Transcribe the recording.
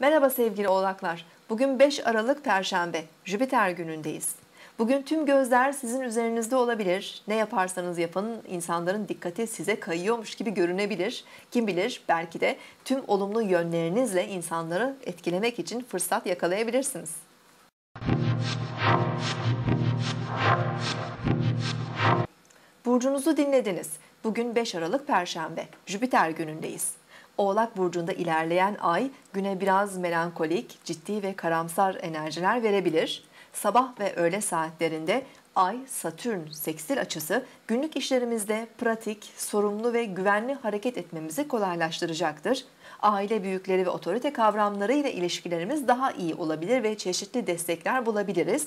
Merhaba sevgili oğlaklar. Bugün 5 Aralık Perşembe, Jüpiter günündeyiz. Bugün tüm gözler sizin üzerinizde olabilir. Ne yaparsanız yapın insanların dikkati size kayıyormuş gibi görünebilir. Kim bilir belki de tüm olumlu yönlerinizle insanları etkilemek için fırsat yakalayabilirsiniz. Burcunuzu dinlediniz. Bugün 5 Aralık Perşembe, Jüpiter günündeyiz. Oğlak Burcu'nda ilerleyen ay güne biraz melankolik, ciddi ve karamsar enerjiler verebilir. Sabah ve öğle saatlerinde Ay, Satürn, Seksil açısı günlük işlerimizde pratik, sorumlu ve güvenli hareket etmemizi kolaylaştıracaktır. Aile büyükleri ve otorite kavramlarıyla ilişkilerimiz daha iyi olabilir ve çeşitli destekler bulabiliriz.